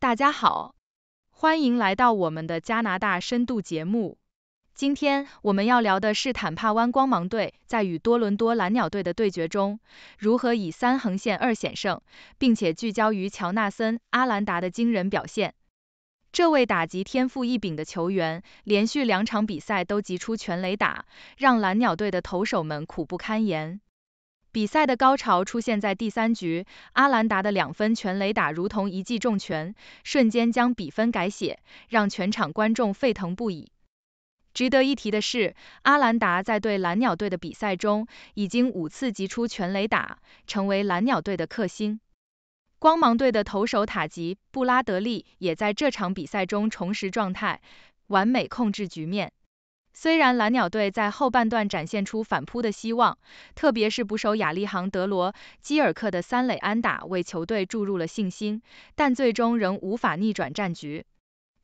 大家好，欢迎来到我们的加拿大深度节目。今天我们要聊的是坦帕湾光芒队在与多伦多蓝鸟队的对决中，如何以三横线二险胜，并且聚焦于乔纳森·阿兰达的惊人表现。这位打击天赋异禀的球员，连续两场比赛都击出全垒打，让蓝鸟队的投手们苦不堪言。比赛的高潮出现在第三局，阿兰达的两分全垒打如同一记重拳，瞬间将比分改写，让全场观众沸腾不已。值得一提的是，阿兰达在对蓝鸟队的比赛中已经五次击出全垒打，成为蓝鸟队的克星。光芒队的投手塔吉·布拉德利也在这场比赛中重拾状态，完美控制局面。虽然蓝鸟队在后半段展现出反扑的希望，特别是捕手亚利杭德罗·基尔克的三垒安打为球队注入了信心，但最终仍无法逆转战局。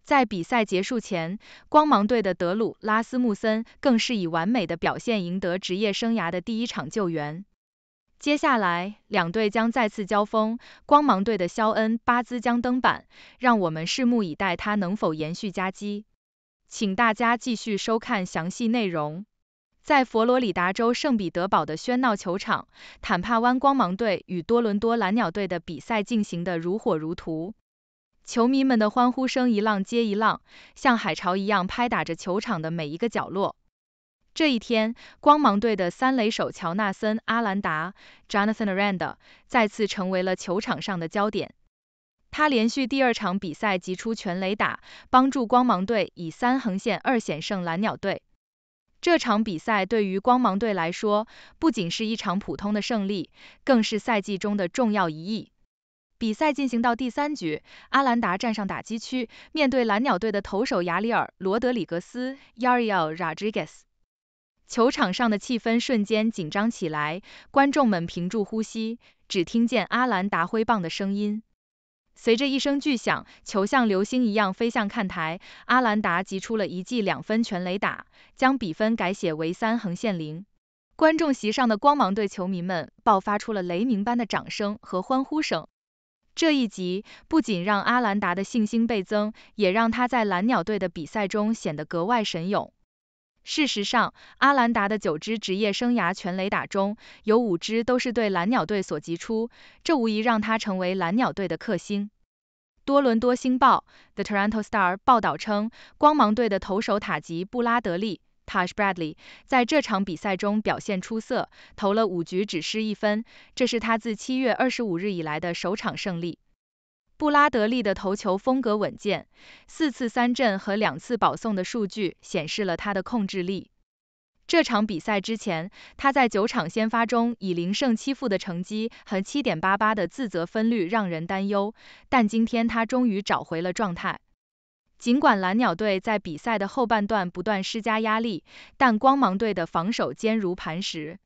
在比赛结束前，光芒队的德鲁·拉斯穆森更是以完美的表现赢得职业生涯的第一场救援。接下来，两队将再次交锋，光芒队的肖恩·巴兹将登板，让我们拭目以待他能否延续佳绩。请大家继续收看详细内容。在佛罗里达州圣彼得堡的喧闹球场，坦帕湾光芒队与多伦多蓝鸟队的比赛进行的如火如荼，球迷们的欢呼声一浪接一浪，像海潮一样拍打着球场的每一个角落。这一天，光芒队的三垒手乔纳森·阿兰达 （Jonathan Aranda） 再次成为了球场上的焦点。他连续第二场比赛击出全垒打，帮助光芒队以三横线二险胜蓝鸟队。这场比赛对于光芒队来说，不仅是一场普通的胜利，更是赛季中的重要一役。比赛进行到第三局，阿兰达站上打击区，面对蓝鸟队的投手雅里尔·罗德里格斯 （Yarir Rodriguez），球场上的气氛瞬间紧张起来，观众们屏住呼吸，只听见阿兰达挥棒的声音。随着一声巨响，球像流星一样飞向看台，阿兰达击出了一记两分全垒打，将比分改写为三横线零。观众席上的光芒队球迷们爆发出了雷鸣般的掌声和欢呼声。这一击不仅让阿兰达的信心倍增，也让他在蓝鸟队的比赛中显得格外神勇。事实上，阿兰达的九支职业生涯全垒打中有五支都是对蓝鸟队所击出，这无疑让他成为蓝鸟队的克星。多伦多星报 （The Toronto Star） 报道称，光芒队的投手塔吉·布拉德利 （Taj Bradley） 在这场比赛中表现出色，投了五局只失一分，这是他自七月二十五日以来的首场胜利。布拉德利的投球风格稳健，四次三振和两次保送的数据显示了他的控制力。这场比赛之前，他在九场先发中以零胜七负的成绩和七点八八的自责分率让人担忧，但今天他终于找回了状态。尽管蓝鸟队在比赛的后半段不断施加压力，但光芒队的防守坚如磐石。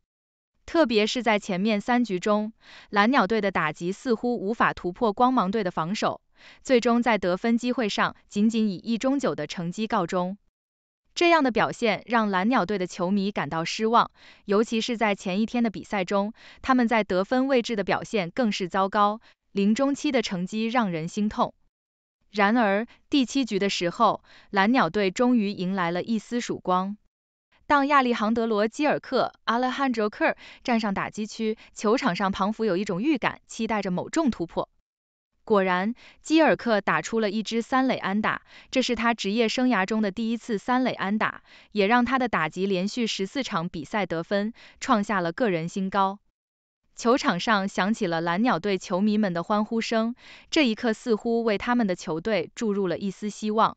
特别是在前面三局中，蓝鸟队的打击似乎无法突破光芒队的防守，最终在得分机会上仅仅以一中九的成绩告终。这样的表现让蓝鸟队的球迷感到失望，尤其是在前一天的比赛中，他们在得分位置的表现更是糟糕，零中七的成绩让人心痛。然而，第七局的时候，蓝鸟队终于迎来了一丝曙光。当亚历杭德罗·基尔克 （Alejandro Kir） 站上打击区，球场上庞福有一种预感，期待着某种突破。果然，基尔克打出了一支三垒安打，这是他职业生涯中的第一次三垒安打，也让他的打击连续十四场比赛得分，创下了个人新高。球场上响起了蓝鸟队球迷们的欢呼声，这一刻似乎为他们的球队注入了一丝希望。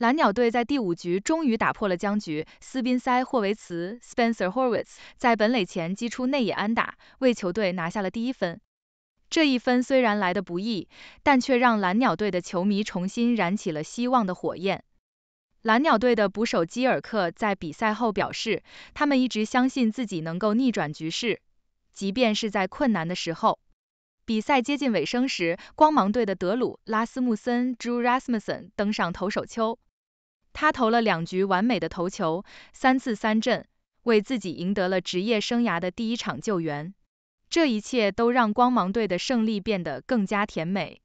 蓝鸟队在第五局终于打破了僵局。斯宾塞·霍维茨 （Spencer Horwitz） 在本垒前击出内野安打，为球队拿下了第一分。这一分虽然来得不易，但却让蓝鸟队的球迷重新燃起了希望的火焰。蓝鸟队的捕手基尔克在比赛后表示，他们一直相信自己能够逆转局势，即便是在困难的时候。比赛接近尾声时，光芒队的德鲁·拉斯穆森 （Drew Rasmussen） 登上投手丘。他投了两局完美的投球，三次三振，为自己赢得了职业生涯的第一场救援。这一切都让光芒队的胜利变得更加甜美。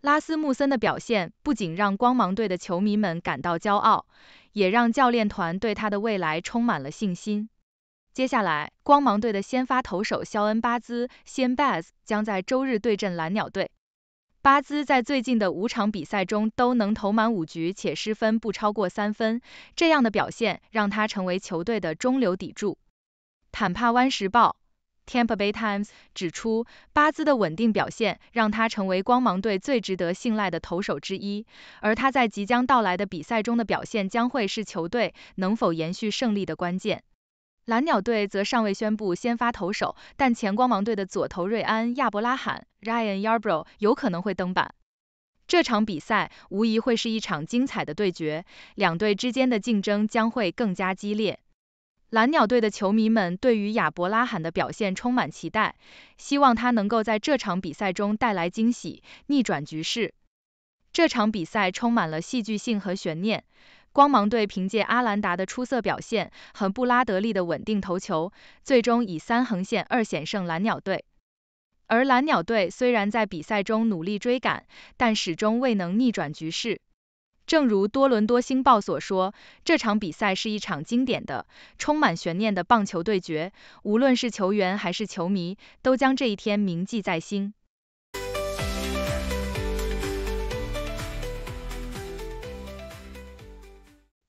拉斯穆森的表现不仅让光芒队的球迷们感到骄傲，也让教练团对他的未来充满了信心。接下来，光芒队的先发投手肖恩巴兹 （Sean b a s e 将在周日对阵蓝鸟队。巴兹在最近的五场比赛中都能投满五局且失分不超过三分，这样的表现让他成为球队的中流砥柱。《坦帕湾时报》（Tampa Bay Times） 指出，巴兹的稳定表现让他成为光芒队最值得信赖的投手之一，而他在即将到来的比赛中的表现将会是球队能否延续胜利的关键。蓝鸟队则尚未宣布先发投手，但前光芒队的左投瑞安·亚伯拉罕 （Ryan Yarbrough） 有可能会登板。这场比赛无疑会是一场精彩的对决，两队之间的竞争将会更加激烈。蓝鸟队的球迷们对于亚伯拉罕的表现充满期待，希望他能够在这场比赛中带来惊喜，逆转局势。这场比赛充满了戏剧性和悬念。光芒队凭借阿兰达的出色表现和布拉德利的稳定投球，最终以三横线二险胜蓝鸟队。而蓝鸟队虽然在比赛中努力追赶，但始终未能逆转局势。正如多伦多星报所说，这场比赛是一场经典的、充满悬念的棒球对决，无论是球员还是球迷，都将这一天铭记在心。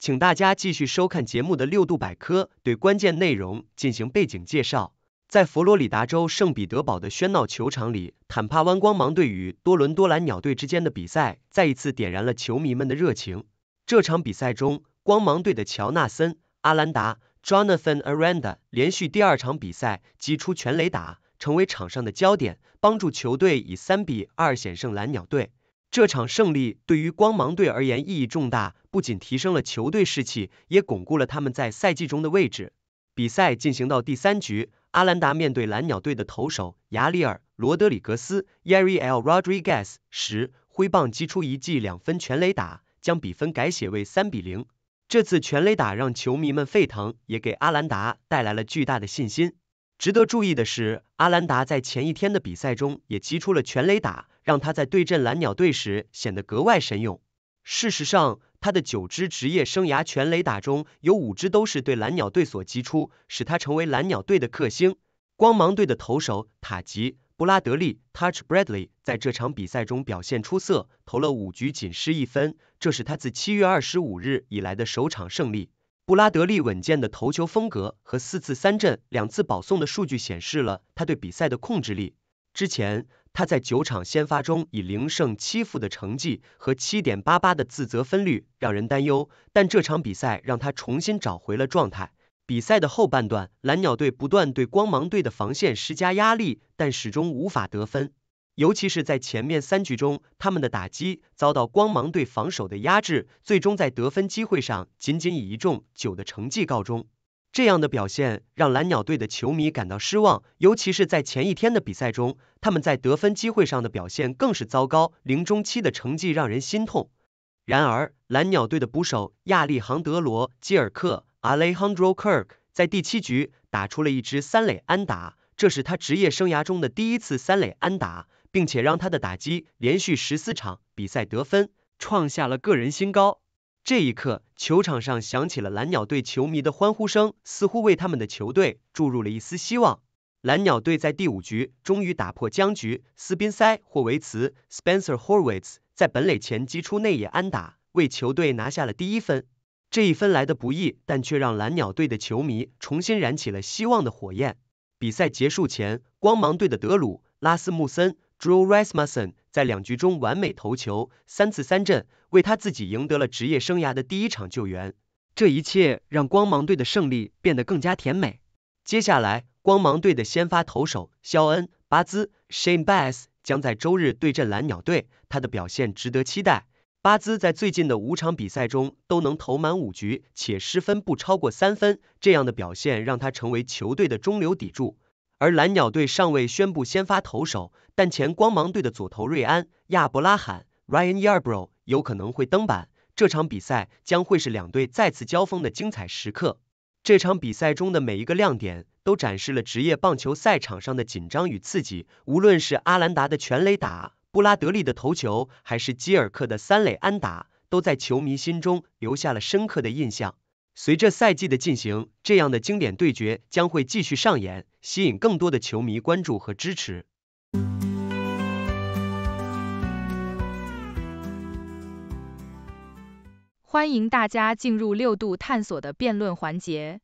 请大家继续收看节目的六度百科，对关键内容进行背景介绍。在佛罗里达州圣彼得堡的喧闹球场里，坦帕湾光芒队与多伦多蓝鸟队之间的比赛再一次点燃了球迷们的热情。这场比赛中，光芒队的乔纳森·阿兰达 （Jonathan Aranda） 连续第二场比赛击出全垒打，成为场上的焦点，帮助球队以三比二险胜蓝鸟队。这场胜利对于光芒队而言意义重大，不仅提升了球队士气，也巩固了他们在赛季中的位置。比赛进行到第三局，阿兰达面对蓝鸟队的投手雅里尔·罗德里格斯 （Yaril r o d r i g u e z 时，挥棒击出一记两分全垒打，将比分改写为三比零。这次全垒打让球迷们沸腾，也给阿兰达带来了巨大的信心。值得注意的是，阿兰达在前一天的比赛中也击出了全垒打。让他在对阵蓝鸟队时显得格外神勇。事实上，他的九支职业生涯全垒打中有五支都是对蓝鸟队所击出，使他成为蓝鸟队的克星。光芒队的投手塔吉布拉德利 （Touch Bradley） 在这场比赛中表现出色，投了五局仅失一分，这是他自七月二十五日以来的首场胜利。布拉德利稳健的投球风格和四次三振、两次保送的数据显示了他对比赛的控制力。之前。他在九场先发中以零胜七负的成绩和七点八八的自责分率让人担忧，但这场比赛让他重新找回了状态。比赛的后半段，蓝鸟队不断对光芒队的防线施加压力，但始终无法得分。尤其是在前面三局中，他们的打击遭到光芒队防守的压制，最终在得分机会上仅仅以一中九的成绩告终。这样的表现让蓝鸟队的球迷感到失望，尤其是在前一天的比赛中，他们在得分机会上的表现更是糟糕，零中七的成绩让人心痛。然而，蓝鸟队的捕手亚历杭德罗·基尔克 （Alejandro Kirk） 在第七局打出了一支三垒安打，这是他职业生涯中的第一次三垒安打，并且让他的打击连续十四场比赛得分，创下了个人新高。这一刻，球场上响起了蓝鸟队球迷的欢呼声，似乎为他们的球队注入了一丝希望。蓝鸟队在第五局终于打破僵局，斯宾塞·霍维茨 （Spencer Horwitz） 在本垒前击出内野安打，为球队拿下了第一分。这一分来的不易，但却让蓝鸟队的球迷重新燃起了希望的火焰。比赛结束前，光芒队的德鲁·拉斯穆森。d r e r i s s m a n n 在两局中完美投球，三次三振，为他自己赢得了职业生涯的第一场救援。这一切让光芒队的胜利变得更加甜美。接下来，光芒队的先发投手肖恩·巴兹 （Shane b a s s 将在周日对阵蓝鸟队，他的表现值得期待。巴兹在最近的五场比赛中都能投满五局，且失分不超过三分，这样的表现让他成为球队的中流砥柱。而蓝鸟队尚未宣布先发投手，但前光芒队的左投瑞安·亚伯拉罕 （Ryan Yarbrough） 有可能会登板。这场比赛将会是两队再次交锋的精彩时刻。这场比赛中的每一个亮点都展示了职业棒球赛场上的紧张与刺激。无论是阿兰达的全垒打、布拉德利的头球，还是基尔克的三垒安打，都在球迷心中留下了深刻的印象。随着赛季的进行，这样的经典对决将会继续上演，吸引更多的球迷关注和支持。欢迎大家进入六度探索的辩论环节，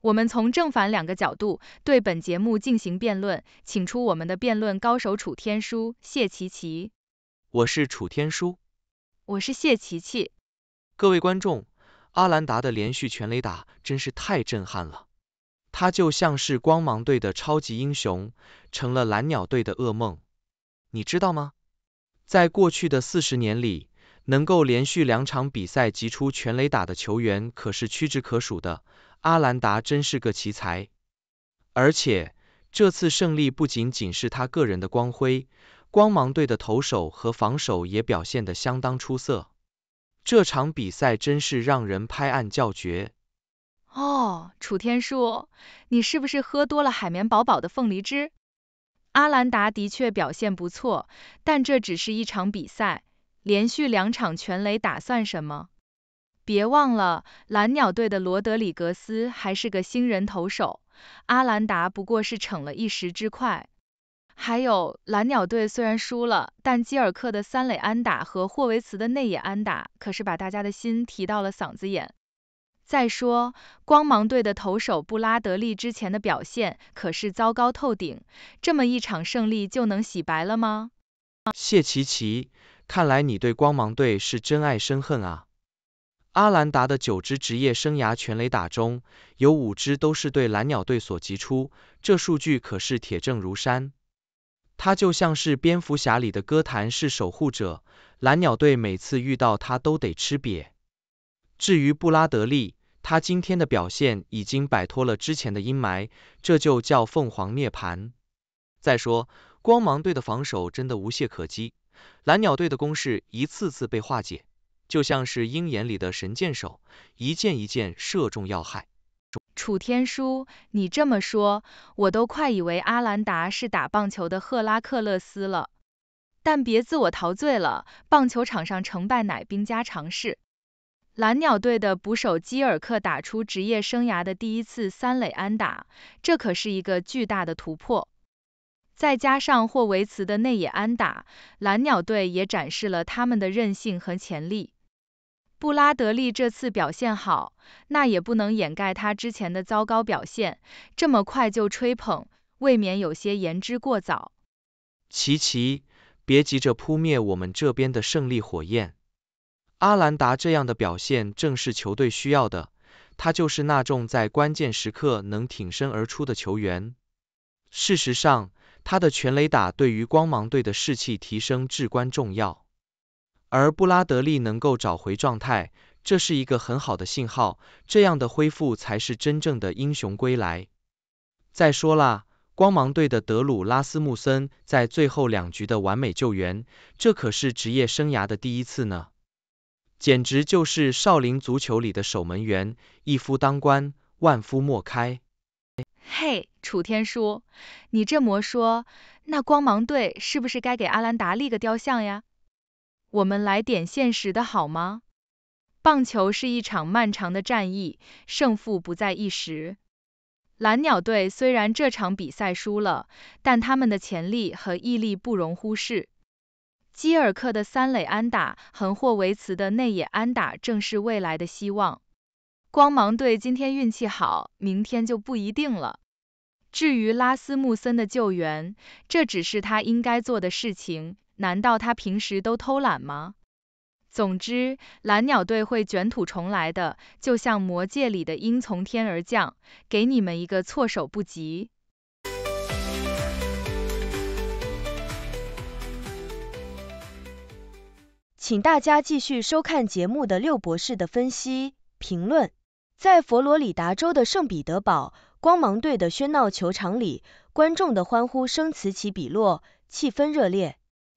我们从正反两个角度对本节目进行辩论，请出我们的辩论高手楚天舒、谢琪琪。我是楚天舒。我是谢琪琪。各位观众。阿兰达的连续全垒打真是太震撼了，他就像是光芒队的超级英雄，成了蓝鸟队的噩梦。你知道吗？在过去的四十年里，能够连续两场比赛击出全垒打的球员可是屈指可数的。阿兰达真是个奇才，而且这次胜利不仅仅是他个人的光辉，光芒队的投手和防守也表现得相当出色。这场比赛真是让人拍案叫绝。哦，楚天舒，你是不是喝多了海绵宝宝的凤梨汁？阿兰达的确表现不错，但这只是一场比赛，连续两场全垒打算什么？别忘了，蓝鸟队的罗德里格斯还是个新人投手，阿兰达不过是逞了一时之快。还有蓝鸟队虽然输了，但基尔克的三垒安打和霍维茨的内野安打可是把大家的心提到了嗓子眼。再说光芒队的投手布拉德利之前的表现可是糟糕透顶，这么一场胜利就能洗白了吗？谢奇奇，看来你对光芒队是真爱生恨啊。阿兰达的九支职业生涯全垒打中有五支都是对蓝鸟队所击出，这数据可是铁证如山。他就像是蝙蝠侠里的哥谭市守护者，蓝鸟队每次遇到他都得吃瘪。至于布拉德利，他今天的表现已经摆脱了之前的阴霾，这就叫凤凰涅槃。再说，光芒队的防守真的无懈可击，蓝鸟队的攻势一次次被化解，就像是鹰眼里的神箭手，一箭一箭射中要害。楚天舒，你这么说，我都快以为阿兰达是打棒球的赫拉克勒斯了。但别自我陶醉了，棒球场上成败乃兵家常事。蓝鸟队的捕手基尔克打出职业生涯的第一次三垒安打，这可是一个巨大的突破。再加上霍维茨的内野安打，蓝鸟队也展示了他们的韧性和潜力。布拉德利这次表现好，那也不能掩盖他之前的糟糕表现。这么快就吹捧，未免有些言之过早。琪琪，别急着扑灭我们这边的胜利火焰。阿兰达这样的表现正是球队需要的，他就是那种在关键时刻能挺身而出的球员。事实上，他的全垒打对于光芒队的士气提升至关重要。而布拉德利能够找回状态，这是一个很好的信号，这样的恢复才是真正的英雄归来。再说啦，光芒队的德鲁·拉斯穆森在最后两局的完美救援，这可是职业生涯的第一次呢，简直就是少林足球里的守门员，一夫当关，万夫莫开。嘿，楚天舒，你这么说，那光芒队是不是该给阿兰达立个雕像呀？我们来点现实的好吗？棒球是一场漫长的战役，胜负不在一时。蓝鸟队虽然这场比赛输了，但他们的潜力和毅力不容忽视。基尔克的三垒安打，横霍维茨的内野安打，正是未来的希望。光芒队今天运气好，明天就不一定了。至于拉斯穆森的救援，这只是他应该做的事情。难道他平时都偷懒吗？总之，蓝鸟队会卷土重来的，就像魔界里的鹰从天而降，给你们一个措手不及。请大家继续收看节目的六博士的分析评论。在佛罗里达州的圣彼得堡光芒队的喧闹球场里，观众的欢呼声此起彼落，气氛热烈。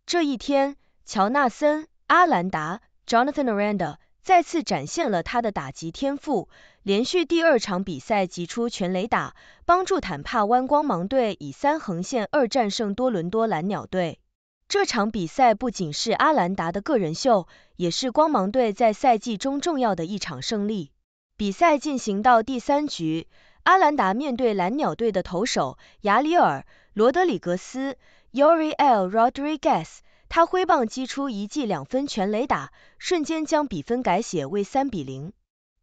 这一天，乔纳森·阿兰达 （Jonathan Aranda） 再次展现了他的打击天赋，连续第二场比赛击出全垒打，帮助坦帕湾光芒队以三横线二战胜多伦多蓝鸟队。这场比赛不仅是阿兰达的个人秀，也是光芒队在赛季中重要的一场胜利。比赛进行到第三局，阿兰达面对蓝鸟队的投手雅里尔·罗德里格斯。y Uriel Rodriguez，他挥棒击出一记两分全垒打，瞬间将比分改写为三比零。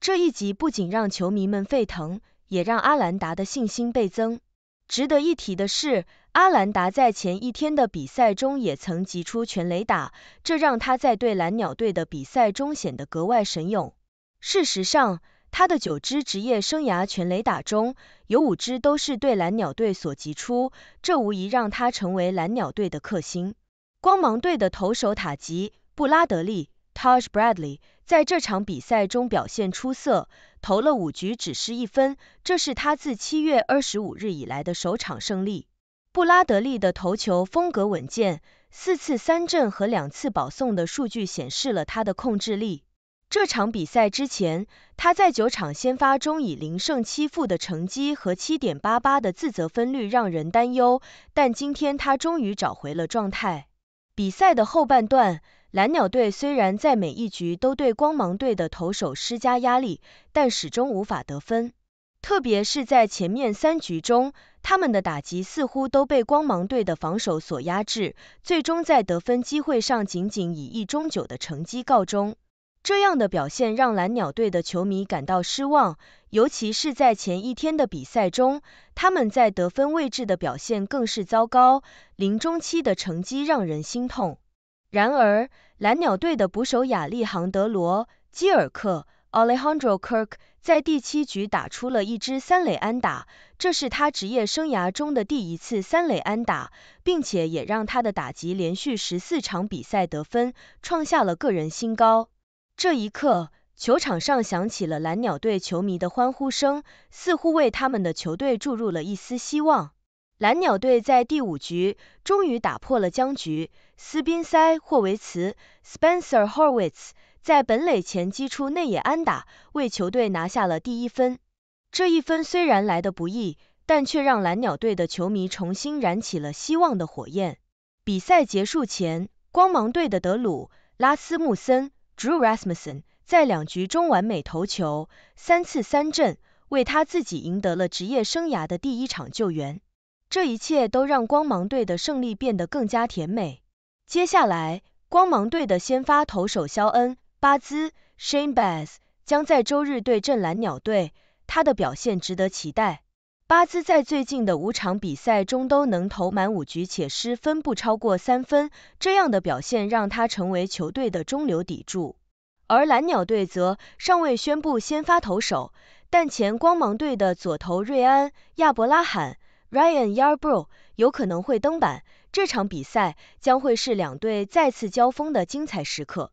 这一击不仅让球迷们沸腾，也让阿兰达的信心倍增。值得一提的是，阿兰达在前一天的比赛中也曾击出全垒打，这让他在对蓝鸟队的比赛中显得格外神勇。事实上，他的九支职业生涯全垒打中有五支都是对蓝鸟队所击出，这无疑让他成为蓝鸟队的克星。光芒队的投手塔吉·布拉德利 （Taj Bradley） 在这场比赛中表现出色，投了五局只失一分，这是他自七月二十五日以来的首场胜利。布拉德利的投球风格稳健，四次三振和两次保送的数据显示了他的控制力。这场比赛之前，他在九场先发中以零胜七负的成绩和七点八八的自责分率让人担忧，但今天他终于找回了状态。比赛的后半段，蓝鸟队虽然在每一局都对光芒队的投手施加压力，但始终无法得分。特别是在前面三局中，他们的打击似乎都被光芒队的防守所压制，最终在得分机会上仅仅以一中九的成绩告终。这样的表现让蓝鸟队的球迷感到失望，尤其是在前一天的比赛中，他们在得分位置的表现更是糟糕，临终期的成绩让人心痛。然而，蓝鸟队的捕手亚历杭德罗·基尔克 （Alejandro Kirk） 在第七局打出了一支三垒安打，这是他职业生涯中的第一次三垒安打，并且也让他的打击连续十四场比赛得分，创下了个人新高。这一刻，球场上响起了蓝鸟队球迷的欢呼声，似乎为他们的球队注入了一丝希望。蓝鸟队在第五局终于打破了僵局，斯宾塞·霍维茨 （Spencer Horwitz） 在本垒前击出内野安打，为球队拿下了第一分。这一分虽然来得不易，但却让蓝鸟队的球迷重新燃起了希望的火焰。比赛结束前，光芒队的德鲁·拉斯穆森。d r e w r a s m u s s e n 在两局中完美投球，三次三振，为他自己赢得了职业生涯的第一场救援。这一切都让光芒队的胜利变得更加甜美。接下来，光芒队的先发投手肖恩·巴兹 s h a n Baez） 将在周日对阵蓝鸟队，他的表现值得期待。巴兹在最近的五场比赛中都能投满五局且失分不超过三分，这样的表现让他成为球队的中流砥柱。而蓝鸟队则尚未宣布先发投手，但前光芒队的左投瑞安·亚伯拉罕 （Ryan Yarbrough） 有可能会登板。这场比赛将会是两队再次交锋的精彩时刻。